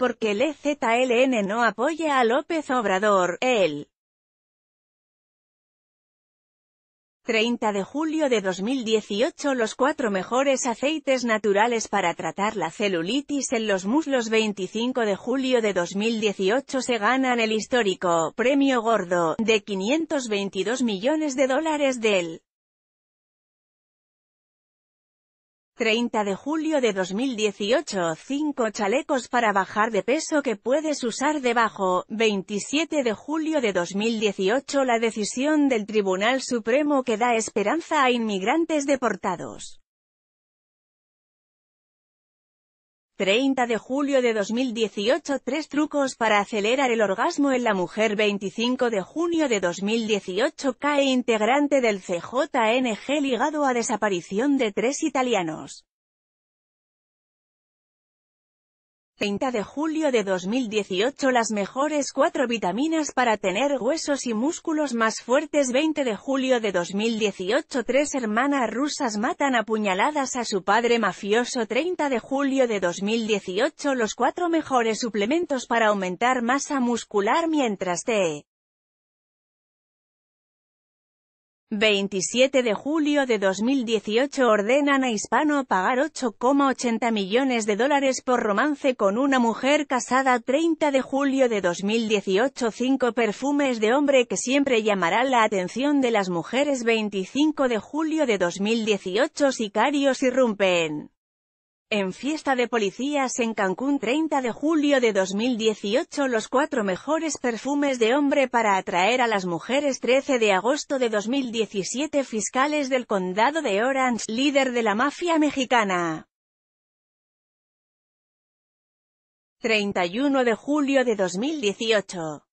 porque el EZLN no apoya a López Obrador, el 30 de julio de 2018 Los cuatro mejores aceites naturales para tratar la celulitis en los muslos 25 de julio de 2018 se ganan el histórico Premio Gordo, de 522 millones de dólares del 30 de julio de 2018 5 chalecos para bajar de peso que puedes usar debajo, 27 de julio de 2018 la decisión del Tribunal Supremo que da esperanza a inmigrantes deportados. 30 de julio de 2018 Tres trucos para acelerar el orgasmo en la mujer 25 de junio de 2018 Cae integrante del CJNG ligado a desaparición de tres italianos. 30 de julio de 2018 Las mejores cuatro vitaminas para tener huesos y músculos más fuertes 20 de julio de 2018 Tres hermanas rusas matan apuñaladas a su padre mafioso 30 de julio de 2018 Los cuatro mejores suplementos para aumentar masa muscular mientras te 27 de julio de 2018 ordenan a Hispano pagar 8,80 millones de dólares por romance con una mujer casada 30 de julio de 2018 5 perfumes de hombre que siempre llamarán la atención de las mujeres 25 de julio de 2018 Sicarios irrumpen en fiesta de policías en Cancún 30 de julio de 2018 los cuatro mejores perfumes de hombre para atraer a las mujeres 13 de agosto de 2017 fiscales del condado de Orange, líder de la mafia mexicana. 31 de julio de 2018